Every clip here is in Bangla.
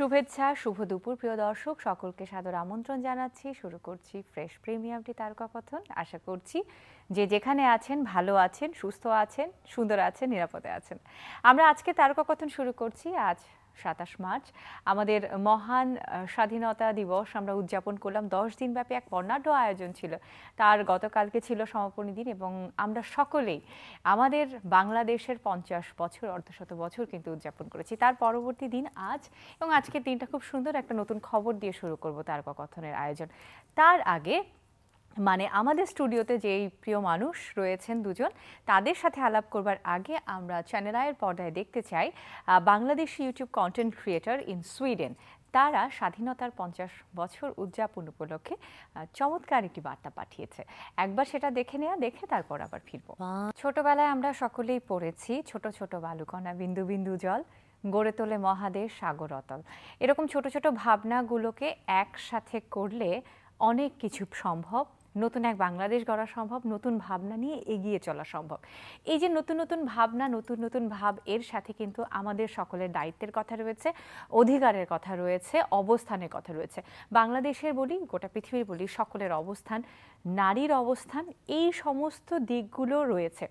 শুভেচ্ছা শুভ দুপুর প্রিয় দর্শক সকলকে সাদর আমন্ত্রণ জানাচ্ছি শুরু করছি ফ্রেশ প্রিমিয়ামটি কথন আশা করছি যে যেখানে আছেন ভালো আছেন সুস্থ আছেন সুন্দর আছেন নিরাপদে আছেন আমরা আজকে কথন শুরু করছি আজ সাতাশ মার্চ আমাদের মহান স্বাধীনতা দিবস আমরা উদযাপন করলাম দশ দিনব্যাপী এক বর্ণাঢ্য আয়োজন ছিল তার গতকালকে ছিল সমাপনী দিন এবং আমরা সকলেই আমাদের বাংলাদেশের পঞ্চাশ বছর অর্ধশত বছর কিন্তু উদযাপন করেছি তার পরবর্তী দিন আজ এবং আজকের দিনটা খুব সুন্দর একটা নতুন খবর দিয়ে শুরু করব তার কথনের আয়োজন তার আগে মানে আমাদের স্টুডিওতে যেই প্রিয় মানুষ রয়েছেন দুজন তাদের সাথে আলাপ করবার আগে আমরা চ্যানেল আয়ের পর্দায় দেখতে চাই Bangladeshi YouTube content creator in Sweden তারা স্বাধীনতার পঞ্চাশ বছর উদযাপন উপলক্ষে চমৎকার একটি বার্তা পাঠিয়েছে একবার সেটা দেখে নেয়া দেখে তারপর আবার ফিরব ছোটবেলায় আমরা সকলেই পড়েছি ছোট ছোট বালুকণা বিন্দু বিন্দু জল গড়ে তোলে মহাদেশ সাগর অতল এরকম ছোট ছোট ভাবনাগুলোকে একসাথে করলে অনেক কিছু সম্ভব নতুন এক বাংলাদেশ গড়া সম্ভব নতুন ভাবনা নিয়ে এগিয়ে চলা সম্ভব এই যে নতুন নতুন ভাবনা নতুন নতুন ভাব এর সাথে কিন্তু আমাদের সকলের দায়িত্বের কথা রয়েছে অধিকারের কথা রয়েছে অবস্থানের কথা রয়েছে বাংলাদেশের বলি গোটা পৃথিবীর বলি সকলের অবস্থান নারীর অবস্থান এই সমস্ত দিকগুলো রয়েছে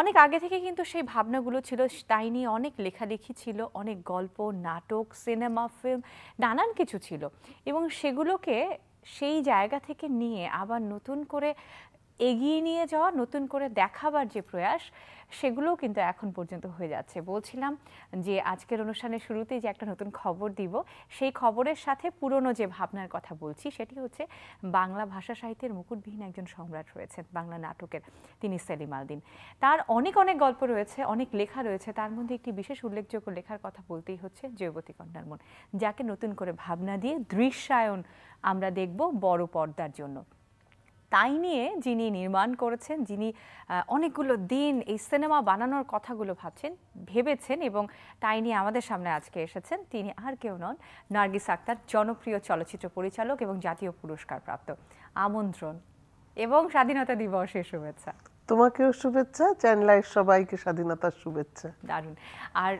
অনেক আগে থেকে কিন্তু সেই ভাবনাগুলো ছিল তাই নিয়ে অনেক লেখালেখি ছিল অনেক গল্প নাটক সিনেমা ফিল্ম নানান কিছু ছিল এবং সেগুলোকে সেই জায়গা থেকে নিয়ে আবার নতুন করে এগিয়ে নিয়ে যাওয়া নতুন করে দেখাবার যে প্রয়াস সেগুলোও কিন্তু এখন পর্যন্ত হয়ে যাচ্ছে বলছিলাম যে আজকের অনুষ্ঠানের শুরুতেই যে একটা নতুন খবর দিব সেই খবরের সাথে পুরনো যে ভাবনার কথা বলছি সেটি হচ্ছে বাংলা ভাষা সাহিত্যের মুকুটবিহীন একজন সম্রাট রয়েছেন বাংলা নাটকের তিনি সেলিম আলদিন তার অনেক অনেক গল্প রয়েছে অনেক লেখা রয়েছে তার মধ্যে একটি বিশেষ উল্লেখযোগ্য লেখার কথা বলতেই হচ্ছে জৈবতী কন্যার মন যাকে নতুন করে ভাবনা দিয়ে দৃশ্যায়ন আমরা দেখব বড় পর্দার জন্য তাই নিয়ে যিনি নির্মাণ করেছেন যিনি অনেকগুলো দিন এই সিনেমা বানানোর কথাগুলো ভাবছেন ভেবেছেন এবং তাই নিয়ে আমাদের সামনে আজকে এসেছেন তিনি আর কেউ নন নার্গিস আক্তার জনপ্রিয় চলচ্চিত্র পরিচালক এবং জাতীয় পুরস্কারপ্রাপ্ত আমন্ত্রণ এবং স্বাধীনতা দিবসের শুভেচ্ছা তোমাকেও শুভেচ্ছা চ্যানেলাইয়ের সবাইকে স্বাধীনতার শুভেচ্ছা দারুণ আর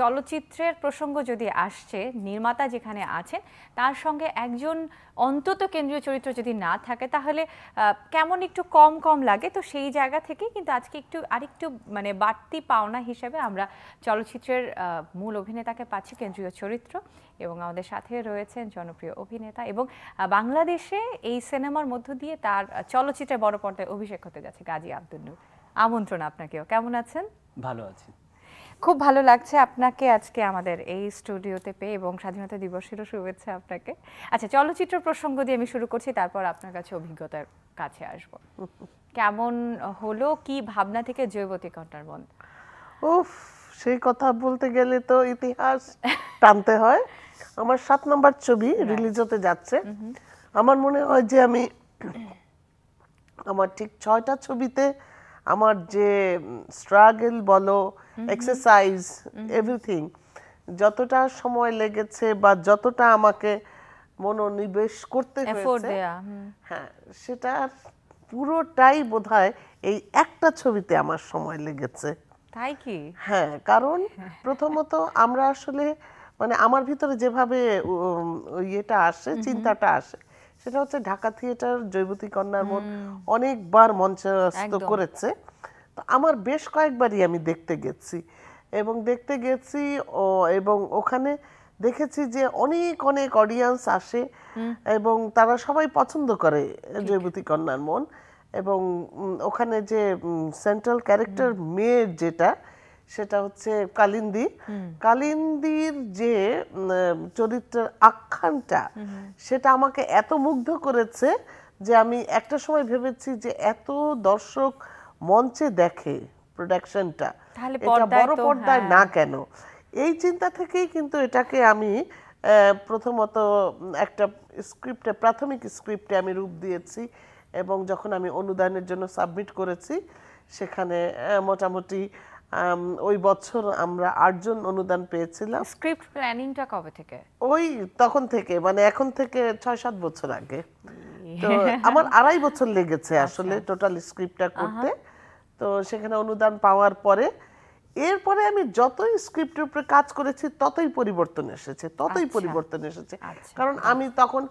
চলচ্চিত্রের প্রসঙ্গ যদি আসছে নির্মাতা যেখানে আছেন তার সঙ্গে একজন অন্তত কেন্দ্রীয় চরিত্র যদি না থাকে তাহলে কেমন একটু কম কম লাগে তো সেই জায়গা থেকে কিন্তু আজকে একটু আরেকটু মানে বাড়তি পাওনা হিসেবে আমরা চলচ্চিত্রের মূল অভিনেতাকে পাচ্ছি কেন্দ্রীয় চরিত্র এবং আমাদের সাথে রয়েছেন জনপ্রিয় অভিনেতা এবং বাংলাদেশে এই সিনেমার মধ্য দিয়ে তার চলচ্চিত্রে বড় পর্দায় অভিষেক হতে যাচ্ছে গাজী আব্দুল নূর আমন্ত্রণ আপনাকেও কেমন আছেন ভালো আছি খুব ভালো লাগছে আপনাকে আজকে আমাদের এই স্টুডিওতে পেয়ে এবং স্বাধীনতা দিবসেরও শুভেচ্ছা আপনাকে আচ্ছা চলচ্চিত্র প্রসঙ্গ দিয়ে আমি শুরু করছি তারপর আপনার কাছে অভিজ্ঞতার কাছে আসব কেমন হলো কি ভাবনা থেকে জৈবতী কন্টার বন্ধ উফ সেই কথা বলতে গেলে তো ইতিহাস টানতে হয় আমার সাত নাম্বার ছবি রিলিজ হতে যাচ্ছে আমার মনে হয় যে আমি আমার ঠিক ছয়টা ছবিতে আমার যে স্ট্রাগল বলো এক্সারসাইজ এভরিথিং যতটা সময় লেগেছে বা যতটা আমাকে মনোনিবেশ করতে হয়েছে হ্যাঁ সেটা পুরোটাই বোধ এই একটা ছবিতে আমার সময় লেগেছে তাই কি হ্যাঁ কারণ হ্যাঁ। প্রথমত আমরা আসলে মানে আমার ভিতরে যেভাবে ইয়েটা আসে চিন্তাটা আসে সেটা হচ্ছে ঢাকা থিয়েটার জৈবতী কন্যার মোট অনেকবার মঞ্চস্থ করেছে তো আমার বেশ কয়েকবারই আমি দেখতে গেছি এবং দেখতে গেছি এবং ওখানে দেখেছি যে অনেক অনেক অডিয়েন্স আসে এবং তারা সবাই পছন্দ করে জৈবতী কন্যার মন এবং ওখানে যে সেন্ট্রাল ক্যারেক্টার মেয়ের যেটা সেটা হচ্ছে কালিন্দি কালিন্দির যে চরিত্রের আখ্যানটা সেটা আমাকে এত মুগ্ধ করেছে যে আমি একটা সময় ভেবেছি যে এত দর্শক মঞ্চে দেখে প্রোডাকশনটা এটা বড় পর্দায় হ্যাঁ। না কেন এই চিন্তা থেকেই কিন্তু এটাকে আমি প্রথমত একটা স্ক্রিপ্টে প্রাথমিক স্ক্রিপ্টে আমি রূপ দিয়েছি এবং যখন আমি অনুদানের জন্য সাবমিট করেছি সেখানে মোটামুটি ওই বছর আমরা আটজন অনুদান পেয়েছিলাম স্ক্রিপ্ট প্ল্যানিংটা কবে থেকে ওই তখন থেকে মানে এখন থেকে ছয় সাত বছর আগে তো আমার আড়াই বছর লেগেছে আচ্ছা। আসলে টোটাল স্ক্রিপ্টটা করতে তো সেখানে অনুদান পাওয়ার পরে এরপরে আমি যতই স্ক্রিপ্টের উপরে কাজ করেছি ততই পরিবর্তন এসেছে ততই আচ্ছা। পরিবর্তন এসেছে আচ্ছা। কারণ আমি তখন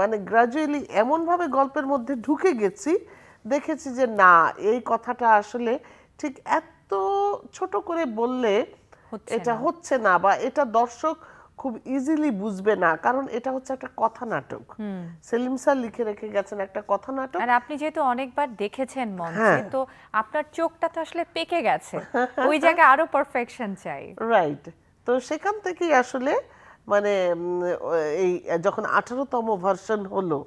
মানে গ্রাজুয়ালি এমনভাবে গল্পের মধ্যে ঢুকে গেছি দেখেছি যে না এই কথাটা আসলে ঠিক এত তো ছোট করে বললে এটা হচ্ছে না বা এটা দর্শক খুব ইজিলি বুঝবে না কারণ এটা হচ্ছে একটা কথা নাটক সেলিম স্যার লিখে রেখে গেছেন একটা কথা নাটক আর আপনি যেহেতু অনেকবার দেখেছেন মঞ্চে হ্যাঁ। তো আপনার চোখটা তো আসলে পেকে গেছে ওই জায়গায় আরো পারফেকশন চাই রাইট তো সেখান থেকেই আসলে মানে এই যখন আঠারোতম ভার্সন হলো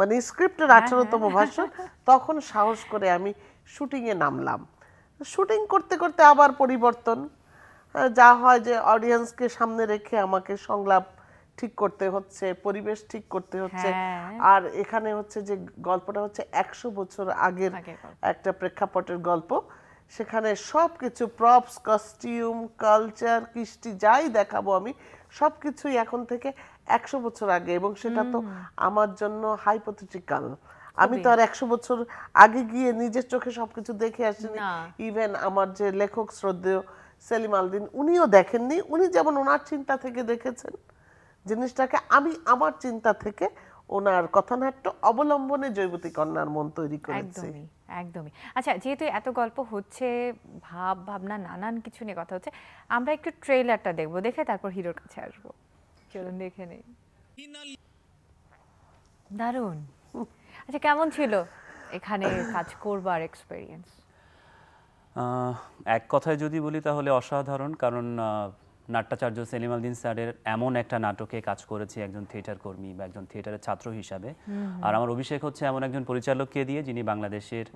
মানে স্ক্রিপ্টের হ্যাঁ, আঠারোতম ভার্সন হ্যাঁ। তখন সাহস করে আমি শুটিংয়ে নামলাম শুটিং করতে করতে আবার পরিবর্তন যা হয় যে অডিয়েন্সকে সামনে রেখে আমাকে সংলাপ ঠিক করতে হচ্ছে পরিবেশ ঠিক করতে হচ্ছে হ্যাঁ। আর এখানে হচ্ছে যে গল্পটা হচ্ছে একশো বছর আগের একটা প্রেক্ষাপটের গল্প সেখানে সব কিছু প্রপস কস্টিউম কালচার কৃষ্টি যাই দেখাবো আমি সব কিছুই এখন থেকে একশো বছর আগে এবং সেটা তো আমার জন্য হাইপোথেটিক্যাল আমি তো আর একশো বছর আগে গিয়ে নিজের চোখে সবকিছু দেখে আসিনি ইভেন আমার যে লেখক শ্রদ্ধেয় সেলিম আলদিন উনিও দেখেননি উনি যেমন ওনার চিন্তা থেকে দেখেছেন জিনিসটাকে আমি আমার চিন্তা থেকে ওনার কথানাট্য অবলম্বনে জৈবতী কন্যার মন তৈরি করেছি একদমই আচ্ছা যেহেতু এত গল্প হচ্ছে ভাব ভাবনা নানান কিছু নিয়ে কথা হচ্ছে আমরা একটু ট্রেলারটা দেখব দেখে তারপর হিরোর কাছে আসবো চলুন দেখে নেই দারুণ আচ্ছা কেমন ছিল এখানে কাজ করবার এক্সপেরিয়েন্স এক কথায় যদি বলি তাহলে অসাধারণ কারণ নাট্যাচার্য সেলিম আলদিন স্যারের এমন একটা নাটকে কাজ করেছি একজন থিয়েটার কর্মী বা একজন থিয়েটারের ছাত্র হিসাবে আর আমার অভিষেক হচ্ছে এমন একজন পরিচালককে দিয়ে যিনি বাংলাদেশের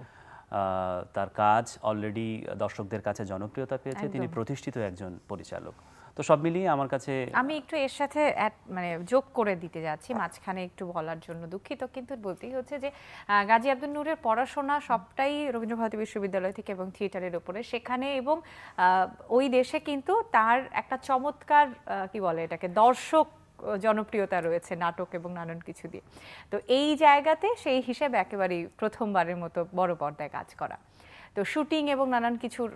তার কাজ অলরেডি দর্শকদের কাছে জনপ্রিয়তা পেয়েছে তিনি প্রতিষ্ঠিত একজন পরিচালক তো সব মিলিয়ে আমার কাছে আমি একটু এর সাথে মানে যোগ করে দিতে যাচ্ছি মাঝখানে একটু বলার জন্য দুঃখিত কিন্তু বলতেই হচ্ছে যে গাজী আব্দুল নূরের পড়াশোনা সবটাই রবীন্দ্রভারতী বিশ্ববিদ্যালয় থেকে এবং থিয়েটারের ওপরে সেখানে এবং ওই দেশে কিন্তু তার একটা চমৎকার কি বলে এটাকে দর্শক জনপ্রিয়তা রয়েছে নাটক এবং নানান কিছু দিয়ে তো এই জায়গাতে সেই হিসেবে একেবারেই প্রথমবারের মতো বড় পর্দায় কাজ করা তো শুটিং এবং নানান কিছুর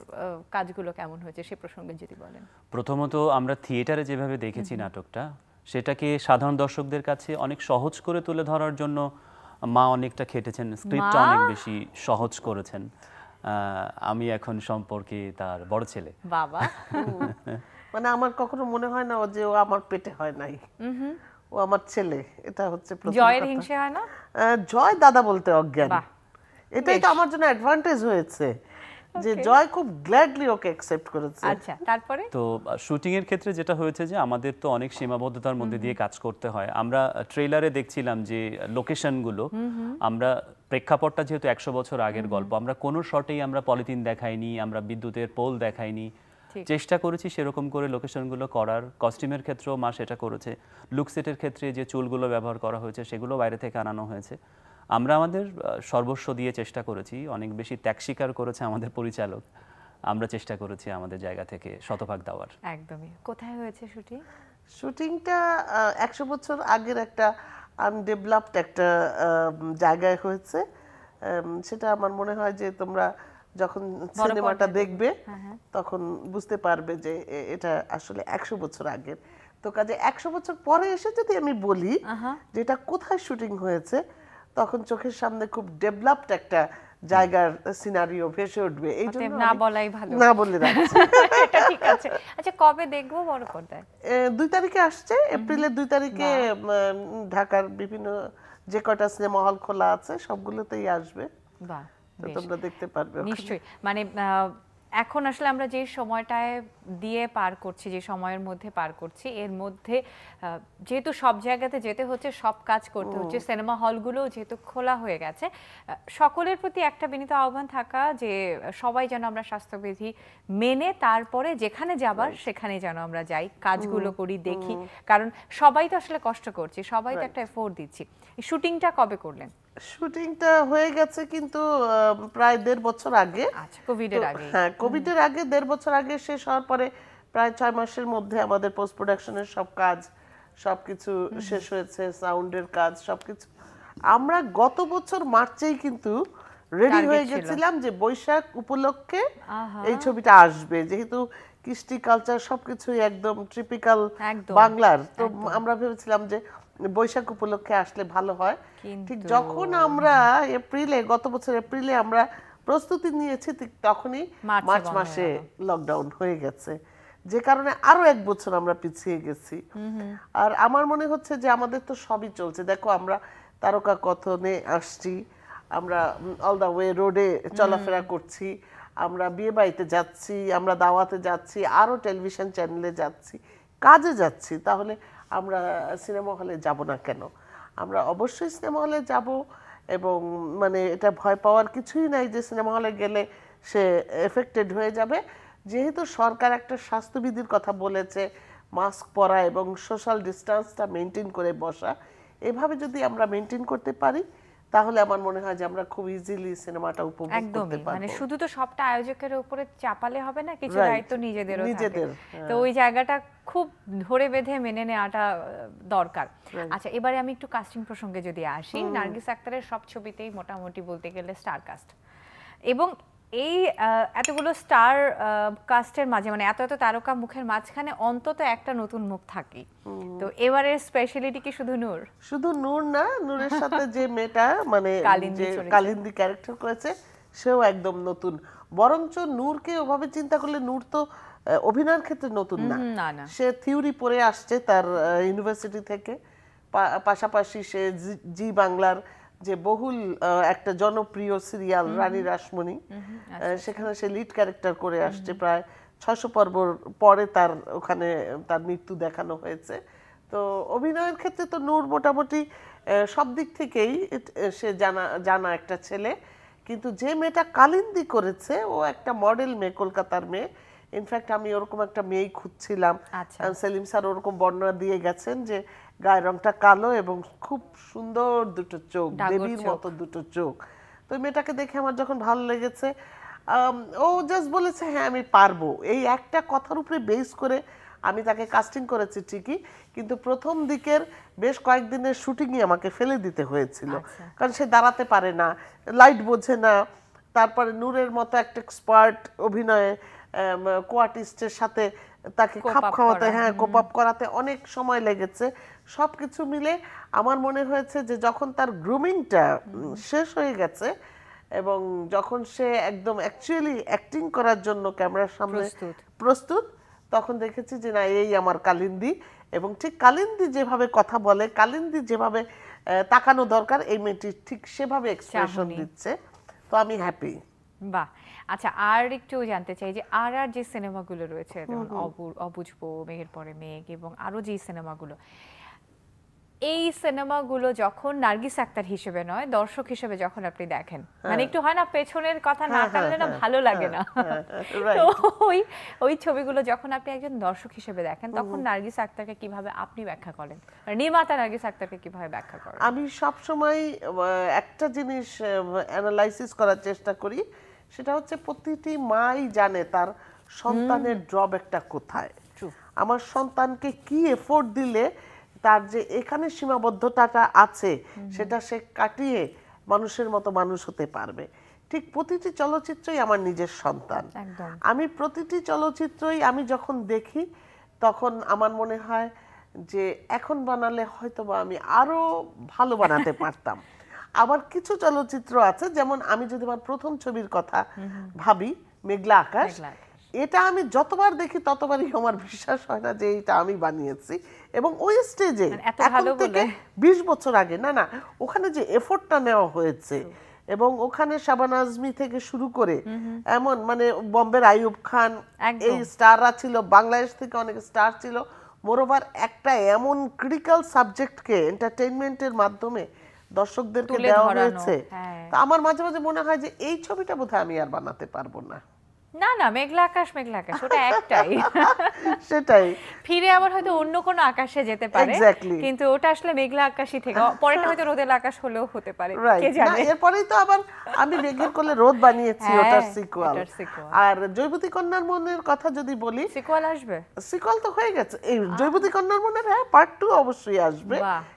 কাজগুলো কেমন হয়েছে সে প্রসঙ্গে যদি বলেন প্রথমত আমরা থিয়েটারে যেভাবে দেখেছি নাটকটা সেটাকে সাধারণ দর্শকদের কাছে অনেক সহজ করে তুলে ধরার জন্য মা অনেকটা খেটেছেন স্ক্রিপ্টটা অনেক বেশি সহজ করেছেন আমি এখন সম্পর্কে তার বড় ছেলে বাবা মানে আমার কখনো মনে হয় না যে ও আমার পেটে হয় নাই ও আমার ছেলে এটা হচ্ছে জয়ের হিংসে হয় না জয় দাদা বলতে অজ্ঞান এটাই তো আমার জন্য অ্যাডভান্টেজ হয়েছে যে জয় খুব গ্ল্যাডলি ওকে অ্যাকসেপ্ট করেছে আচ্ছা তারপরে তো শুটিং এর ক্ষেত্রে যেটা হয়েছে যে আমাদের তো অনেক সীমাবদ্ধতার মধ্যে দিয়ে কাজ করতে হয় আমরা ট্রেলারে দেখছিলাম যে লোকেশন গুলো আমরা প্রেক্ষাপটটা যেহেতু একশো বছর আগের গল্প আমরা কোনো শটেই আমরা পলিথিন দেখাইনি আমরা বিদ্যুতের পোল দেখাইনি চেষ্টা করেছি সেরকম করে লোকেশনগুলো করার কস্টিউমের ক্ষেত্রেও মা সেটা করেছে লুকসেটের ক্ষেত্রে যে চুলগুলো ব্যবহার করা হয়েছে সেগুলো বাইরে থেকে আনানো হয়েছে আমরা আমাদের সর্বস্ব দিয়ে চেষ্টা করেছি অনেক বেশি ত্যাগ স্বীকার করেছে আমাদের পরিচালক আমরা চেষ্টা করেছি আমাদের জায়গা থেকে শতভাগ দেওয়ার একদমই কোথায় হয়েছে শুটিং শুটিংটা একশো বছর আগের একটা আনডেভেলপড একটা জায়গায় হয়েছে সেটা আমার মনে হয় যে তোমরা যখন সিনেমাটা দেখবে হ্যাঁ, হ্যাঁ। তখন বুঝতে পারবে যে এটা আসলে একশো বছর আগের তো কাজে একশো বছর পরে এসে যদি আমি বলি যে এটা কোথায় শুটিং হয়েছে তখন চোখের সামনে খুব ডেভেলপড একটা জায়গার সিনারিও ভেসে উঠবে এই জন্য না বলাই ভালো না বলে রাখছি এটা ঠিক আছে আচ্ছা কবে দেখব বড় পর্দায় দুই তারিখে আসছে এপ্রিলের দুই তারিখে ঢাকার বিভিন্ন যে কটা সিনেমা হল খোলা আছে সবগুলোতেই আসবে বাহ তোমরা দেখতে পারবে নিশ্চয়ই মানে এখন আসলে আমরা যে সময়টায় দিয়ে পার করছি যে সময়ের মধ্যে পার করছি এর মধ্যে যেহেতু সব জায়গাতে যেতে হচ্ছে সব কাজ করতে হচ্ছে সিনেমা হলগুলোও যেহেতু খোলা হয়ে গেছে সকলের প্রতি একটা বিনীত আহ্বান থাকা যে সবাই যেন আমরা স্বাস্থ্যবিধি মেনে তারপরে যেখানে যাবার সেখানে যেন আমরা যাই কাজগুলো করি দেখি কারণ সবাই তো আসলে কষ্ট করছি সবাই তো একটা এফোর্ট দিচ্ছি শুটিংটা কবে করলেন শুটিংটা হয়ে গেছে কিন্তু প্রায় দেড় বছর আগে আচ্ছা, কোভিড এর আগে হ্যাঁ কোভিড এর আগে দেড় বছর আগে শেষ হওয়ার পরে প্রায় ছয় মাসের মধ্যে আমাদের পোস্ট প্রোডাকশনের সব কাজ সবকিছু শেষ হয়েছে সাউন্ডের কাজ সবকিছু আমরা গত বছর মার্চেই কিন্তু রেডি হয়ে গেছিলাম যে বৈশাখ উপলক্ষে এই ছবিটা আসবে যেহেতু কৃষ্টি কালচার সবকিছুই একদম ট্রিপিক্যাল বাংলার তো আমরা ভেবেছিলাম যে বৈশাখ উপলক্ষে আসলে ভালো হয় ঠিক যখন আমরা এপ্রিলে গত বছর এপ্রিলে আমরা প্রস্তুতি নিয়েছি ঠিক তখনই মার্চ মাসে লকডাউন হয়ে গেছে যে কারণে আরো এক বছর আমরা পিছিয়ে গেছি আর আমার মনে হচ্ছে যে আমাদের তো সবই চলছে দেখো আমরা তারকা কথনে আসছি আমরা অল দা ওয়ে রোডে চলাফেরা করছি আমরা বিয়ে বাড়িতে যাচ্ছি আমরা দাওয়াতে যাচ্ছি আরও টেলিভিশন চ্যানেলে যাচ্ছি কাজে যাচ্ছি তাহলে আমরা সিনেমা হলে যাব না কেন আমরা অবশ্যই সিনেমা হলে যাব এবং মানে এটা ভয় পাওয়ার কিছুই নাই যে সিনেমা হলে গেলে সে এফেক্টেড হয়ে যাবে যেহেতু সরকার একটা স্বাস্থ্যবিধির কথা বলেছে মাস্ক পরা এবং সোশ্যাল ডিস্টেন্সটা মেনটেন করে বসা এভাবে যদি আমরা মেনটেন করতে পারি তাহলে আমার মনে হয় যে আমরা খুব ইজিলি সিনেমাটা উপভোগ করতে মানে পারবো মানে শুধু তো সবটা আয়োজকের উপরে চাপালে হবে না কিছু দায়িত্ব নিজেদেরও থাকে হ্যাঁ। তো ওই জায়গাটা খুব ধরে বেঁধে মেনে নেওয়াটা দরকার আচ্ছা এবারে আমি একটু কাস্টিং প্রসঙ্গে যদি আসি নার্গিস আক্তারের সব ছবিতেই মোটামুটি বলতে গেলে স্টার কাস্ট এবং এই এতগুলো স্টার কাস্টের মাঝে মানে এত এত তারকা মুখের মাঝখানে অন্তত একটা নতুন মুখ থাকে তো এবারে স্পেশালিটি কি শুধু নূর শুধু নূর না নূরের সাথে যে মেয়েটা মানে যে কালিন্দি ক্যারেক্টার করেছে সেও একদম নতুন বরঞ্চ নূরকে ওভাবে চিন্তা করলে নূর তো অভিনয়ের ক্ষেত্রে নতুন না সে থিওরি পড়ে আসছে তার ইউনিভার্সিটি থেকে পাশাপাশি সে জি বাংলার যে বহুল একটা জনপ্রিয় সিরিয়াল রানী রাসমণি আচ্ছা, আচ্ছা। সেখানে সে লিড ক্যারেক্টার করে আসছে প্রায় ছশো পর্বর পরে তার ওখানে তার মৃত্যু দেখানো হয়েছে তো অভিনয়ের ক্ষেত্রে তো নূর মোটামুটি সব দিক থেকেই সে জানা জানা একটা ছেলে কিন্তু যে মেয়েটা কালিন্দি করেছে ও একটা মডেল মেয়ে কলকাতার মেয়ে ইনফ্যাক্ট আমি ওরকম একটা মেয়ে খুঁজছিলাম আচ্ছা। সেলিম স্যার ওরকম বর্ণনা দিয়ে গেছেন যে গায়ের রংটা কালো এবং খুব সুন্দর দুটো চোখ দেবীর মতো দুটো চোখ তো মেয়েটাকে দেখে আমার যখন ভালো লেগেছে ও জাস্ট বলেছে হ্যাঁ আমি পারবো এই একটা কথার উপরে বেস করে আমি তাকে কাস্টিং করেছি ঠিকই কিন্তু প্রথম দিকের বেশ কয়েকদিনের শুটিংই আমাকে ফেলে দিতে হয়েছিল আচ্ছা। কারণ সে দাঁড়াতে পারে না লাইট বোঝে না তারপরে নূরের মতো একটা এক্সপার্ট অভিনয়ে কোয়ার্টিস্টের সাথে তাকে খাপ খাওয়াতে হ্যাঁ কোপ আপ করাতে অনেক সময় লেগেছে সব কিছু মিলে আমার মনে হয়েছে যে যখন তার গ্রুমিংটা শেষ হয়ে গেছে এবং যখন সে একদম অ্যাকচুয়ালি অ্যাক্টিং করার জন্য ক্যামেরার সামনে প্রস্তুত তখন দেখেছি যে না এই আমার কালিন্দি এবং ঠিক কালিন্দি যেভাবে কথা বলে কালিন্দি যেভাবে তাকানো দরকার এই মেয়েটি ঠিক সেভাবে এক্সপ্রেশন দিচ্ছে তো আমি হ্যাপি বাহ আচ্ছা আর একটু জানতে চাই যে আর আর যে সিনেমাগুলো রয়েছে যেমন অবুঝবো মেঘের পরে মেঘ এবং আরো যে সিনেমাগুলো এই সিনেমাগুলো যখন নার্গিস আক্তার হিসেবে নয় দর্শক হিসেবে যখন আপনি দেখেন মানে হ্যাঁ। একটু হয় না পেছনের কথা না হ্যাঁ, হ্যাঁ, টানলে না ভালো লাগে না তো ওই ওই ছবিগুলো যখন আপনি একজন দর্শক হিসেবে দেখেন তখন নার্গিস আক্তারকে কিভাবে আপনি ব্যাখ্যা করেন মানে নির্মাতা নার্গিস আক্তারকে কিভাবে ব্যাখ্যা করেন আমি সবসময় একটা জিনিস অ্যানালাইসিস করার চেষ্টা করি সেটা হচ্ছে প্রতিটি মাই জানে তার সন্তানের একটা কোথায় আমার সন্তানকে কি এফোর্ট দিলে তার যে এখানে সীমাবদ্ধতাটা আছে সেটা সে কাটিয়ে মানুষের মতো মানুষ হতে পারবে ঠিক প্রতিটি চলচ্চিত্রই আমার নিজের সন্তান আমি প্রতিটি চলচ্চিত্রই আমি যখন দেখি তখন আমার মনে হয় যে এখন বানালে হয়তো বা আমি আরো ভালো বানাতে পারতাম আবার কিছু চলচ্চিত্র আছে যেমন আমি যদি আমার প্রথম ছবির কথা ভাবি মেঘলা আকাশ এটা আমি যতবার দেখি ততবারই আমার বিশ্বাস হয় না যে এটা আমি বানিয়েছি এবং ওই স্টেজে মানে এখন থেকে বিশ বছর আগে না না ওখানে যে এফোর্টটা নেওয়া হয়েছে এবং ওখানে শাবান আজমি থেকে শুরু করে এমন মানে বম্বের আইয়ুব খান এই স্টাররা ছিল বাংলাদেশ থেকে অনেক স্টার ছিল মোরোভার একটা এমন ক্রিটিক্যাল সাবজেক্টকে এন্টারটেইনমেন্টের মাধ্যমে দর্শকদেরকে দেওয়া হয়েছে হ্যাঁ। আমার মাঝে মাঝে মনে হয় যে এই ছবিটা বোধহয় আমি আর বানাতে পারবো না না না মেঘলা আকাশ মেঘলা আকাশ ওটা একটাই সেটাই ফিরে আবার হয়তো অন্য কোন আকাশে যেতে পারে কিন্তু ওটা আসলে মেঘলা আকাশই থেকে পরেটা হয়তো হ্যাঁ। রোদের আকাশ হলেও হতে পারে কে জানে এরপরেই তো আবার আমি মেঘের কোলে রোদ বানিয়েছি হ্যাঁ, ওটার সিকুয়াল আর জৈবতী কন্যার মনের কথা যদি বলি সিকুয়াল আসবে সিকুয়াল তো হয়ে গেছে এই জৈবতী কন্যার মনের হ্যাঁ পার্ট টু অবশ্যই আসবে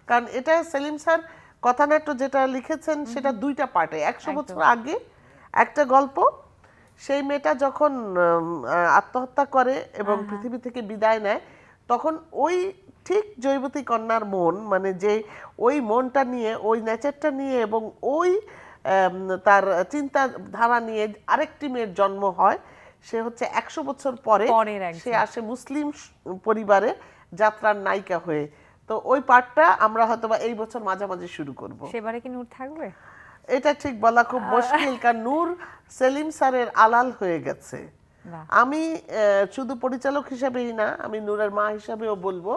কারণ এটা সেলিম স্যার কথানাট্য যেটা লিখেছেন সেটা দুইটা পার্টে একশো বছর আগে একটা গল্প সেই মেয়েটা যখন আত্মহত্যা করে এবং হ্যাঁ, হ্যাঁ। পৃথিবী থেকে বিদায় নেয় তখন ওই ঠিক জৈবতী কন্যার মন মানে যে ওই মনটা নিয়ে ওই নেচারটা নিয়ে এবং ওই তার চিন্তা ধারা নিয়ে আরেকটি মেয়ের জন্ম হয় সে হচ্ছে একশো বছর পরে সে আসে মুসলিম পরিবারে যাত্রার নায়িকা হয়ে তো ওই পার্টটা আমরা হয়তো বা এই বছর মাঝামাঝি শুরু করব সেবারে কি নূর থাকবে এটা ঠিক বলা খুব মুশকিল কারণ নূর সেলিম স্যারের আলাল হয়ে গেছে আমি শুধু পরিচালক হিসাবেই না আমি নূরের মা হিসাবেও বলবো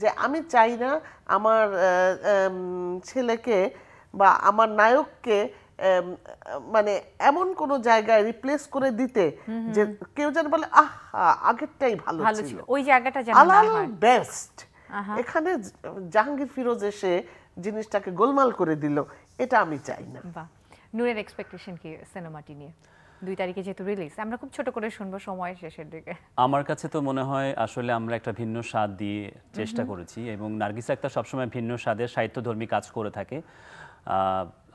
যে আমি চাই না আমার ছেলেকে বা আমার নায়ককে মানে এমন কোন জায়গায় রিপ্লেস করে দিতে যে কেউ যেন বলে আহ আগেরটাই ভালো ছিল ওই জায়গাটা আলাল বেস্ট এখানে জাহাঙ্গীর ফিরোজ এসে জিনিসটাকে গোলমাল করে দিল এটা আমি চাই না বাহ নূরের এক্সপেকটেশন কি সিনেমাটি নিয়ে দুই তারিখে যেহেতু রিলিজ আমরা খুব ছোট করে শুনবো সময় শেষের দিকে আমার কাছে তো মনে হয় আসলে আমরা একটা ভিন্ন স্বাদ দিয়ে চেষ্টা করেছি এবং নার্গিস একটা সবসময় ভিন্ন স্বাদের সাহিত্যধর্মী কাজ করে থাকে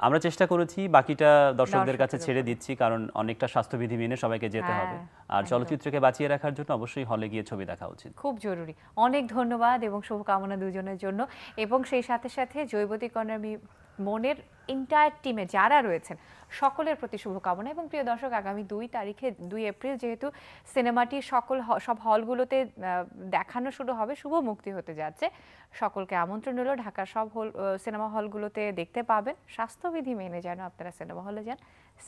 আমরা চেষ্টা করেছি বাকিটা দর্শকদের কাছে ছেড়ে দিচ্ছি কারণ অনেকটা স্বাস্থ্যবিধি মেনে সবাইকে যেতে হ্যাঁ, হবে আর চলচ্চিত্রকে বাঁচিয়ে রাখার জন্য অবশ্যই হলে গিয়ে ছবি দেখা উচিত খুব জরুরি অনেক ধন্যবাদ এবং শুভকামনা দুজনের জন্য এবং সেই সাথে সাথে জৈব ইকোনমি মনের এন্টায়ার টিমে যারা রয়েছেন সকলের প্রতি শুভকামনা এবং প্রিয় দর্শক আগামী দুই তারিখে দুই এপ্রিল যেহেতু সিনেমাটি সকল সব হলগুলোতে দেখানো শুরু হবে শুভ মুক্তি হতে যাচ্ছে সকলকে আমন্ত্রণ হলো ঢাকার সব হল সিনেমা হলগুলোতে দেখতে পাবেন স্বাস্থ্যবিধি মেনে যেন আপনারা সিনেমা হলে যান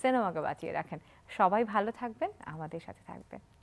সিনেমাকে বাঁচিয়ে রাখেন সবাই ভালো থাকবেন আমাদের সাথে থাকবেন